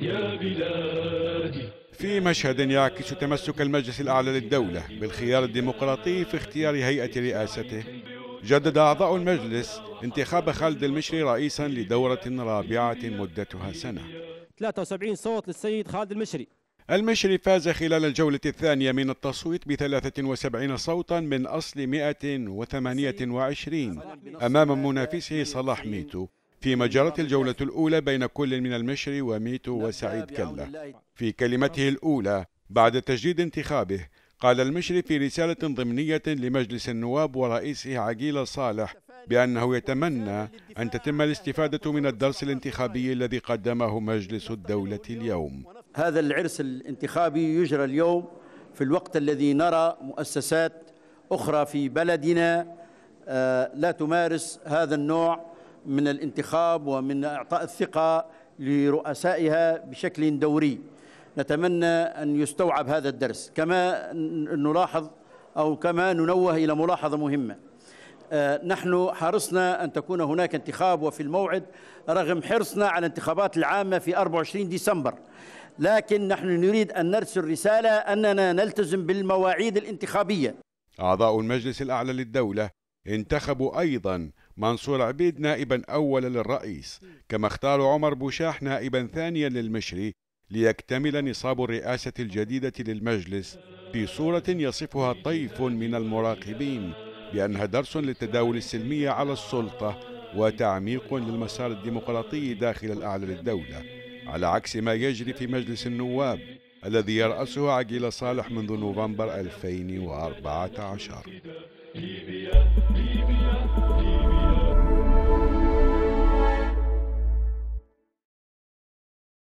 يا بلادي في مشهد يعكس تمسك المجلس الأعلى للدولة بالخيار الديمقراطي في اختيار هيئة رئاسته جدد أعضاء المجلس انتخاب خالد المشري رئيسا لدورة رابعة مدتها سنة 73 صوت للسيد خالد المشري المشري فاز خلال الجولة الثانية من التصويت ب 73 صوتا من أصل 128 أمام منافسه صلاح ميتو فيما جرت الجولة الأولى بين كل من المشري وميتو وسعيد كلا في كلمته الأولى بعد تجديد انتخابه قال المشري في رسالة ضمنية لمجلس النواب ورئيسه عقيل صالح بأنه يتمنى أن تتم الاستفادة من الدرس الانتخابي الذي قدمه مجلس الدولة اليوم هذا العرس الانتخابي يجرى اليوم في الوقت الذي نرى مؤسسات أخرى في بلدنا آه، لا تمارس هذا النوع من الانتخاب ومن إعطاء الثقة لرؤسائها بشكل دوري نتمنى أن يستوعب هذا الدرس كما نلاحظ أو كما ننوه إلى ملاحظة مهمة آه، نحن حرصنا أن تكون هناك انتخاب وفي الموعد رغم حرصنا على الانتخابات العامة في 24 ديسمبر لكن نحن نريد أن نرسل رسالة أننا نلتزم بالمواعيد الانتخابية أعضاء المجلس الأعلى للدولة انتخبوا أيضا منصور عبيد نائبا أولا للرئيس كما اختار عمر بوشاح نائبا ثانيا للمشري ليكتمل نصاب الرئاسة الجديدة للمجلس في صورة يصفها طيف من المراقبين بأنها درس للتداول السلمي على السلطة وتعميق للمسار الديمقراطي داخل الأعلى للدولة على عكس ما يجري في مجلس النواب الذي يرأسه عقيل صالح منذ نوفمبر 2014